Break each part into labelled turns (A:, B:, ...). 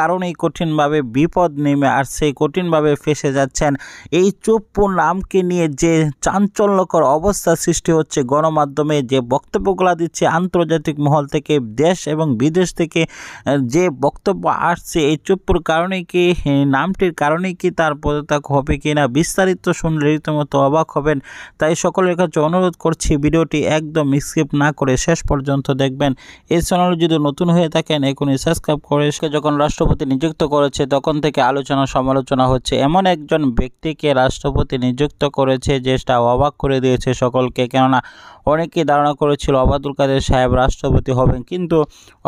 A: কারণেই কঠিনভাবে বিপদ নেমে আসছে কঠিনভাবে ফেসে যাচ্ছেন এই চুপ্পু নামকে নিয়ে যে চাঞ্চল্যকর অবস্থা সৃষ্টি হচ্ছে গণমাধ্যমে যে বক্তব্যগুলো দিচ্ছে আন্তর্জাতিক মহল থেকে দেশ এবং বিদেশ থেকে যে বক্তব্য আসছে এই চুপ্পুর কারণে কি নামটির কারণে কি তার পদত্যাগ হবে কি না বিস্তারিত শুনলে রীতিমতো অবাক হবেন তাই সকলের কাছে অনুরোধ করছি ভিডিওটি একদম স্কিপ না করে শেষ পর্যন্ত দেখবেন এই চ্যানেল যদি নতুন হয়ে থাকেন এখনই সাবস্ক্রাইব করে যখন রাষ্ট্রপতি নিযুক্ত করেছে তখন থেকে আলোচনা সমালোচনা হচ্ছে এমন একজন ব্যক্তিকে রাষ্ট্রপতি নিযুক্ত করেছে যেটা অবাক করে দিয়েছে সকলকে কেননা অনেকেই ধারণা করেছিল অবাদুল কাদের সাহেব রাষ্ট্রপতি হবেন কিন্তু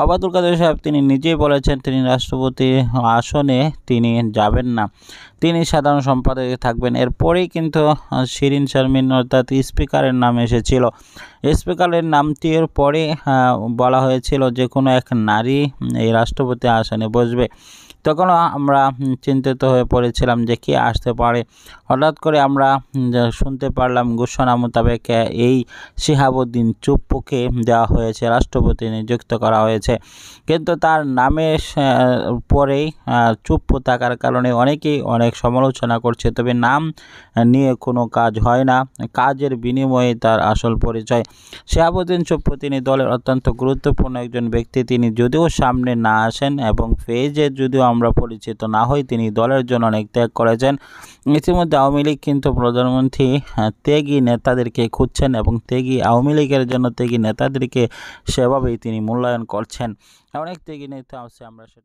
A: অবাদুল কাদের সাহেব তিনি নিজেই বলেছেন তিনি রাষ্ট্রপতি আসনে তিনি যাবেন না তিনি সাধারণ সম্পাদকে থাকবেন এরপরেই কিন্তু শিরিন শারমিন অর্থাৎ স্পিকারের নাম এসেছিল স্পিকারের নামটির পরে হ্যাঁ, বলা হয়েছিল যে কোনো এক নারী এই রাষ্ট্রপতি আসনে বসবে তখন আমরা চিন্তিত হয়ে পড়েছিলাম যে কে আসতে পারে হঠাৎ করে আমরা শুনতে পারলাম ঘোষণা মোতাবেক এই শিহাবুদ্দিন চুপ্পুকে দেওয়া হয়েছে রাষ্ট্রপতি নিযুক্ত করা হয়েছে কিন্তু তার নামের পরেই চুপ্পু থাকার কারণে অনেকেই অনেক সমালোচনা করছে তবে নাম নিয়ে কোনো কাজ হয় না কাজের বিনিময়ে তার আসল পরিচয় শিহাবুদ্দিন চুপ্পু তিনি দলের অত্যন্ত গুরুত্বপূর্ণ একজন ব্যক্তি তিনি যদিও সামনে না আসেন এবং পেজে যদিও আমরা পরিচিত না হই তিনি দলের জন্য অনেক ত্যাগ করেছেন ইতিমধ্যে আওয়ামী লীগ কিন্তু প্রধানমন্ত্রী হ্যাঁ, ত্যাগী নেতাদেরকে খুঁজছেন এবং ত্যাগী আওয়ামী লীগের জন্য ত্যাগী নেতাদেরকে সেভাবেই তিনি মূল্যায়ন করছেন অনেক ত্যাগী নেতা আছে আমরা সেটা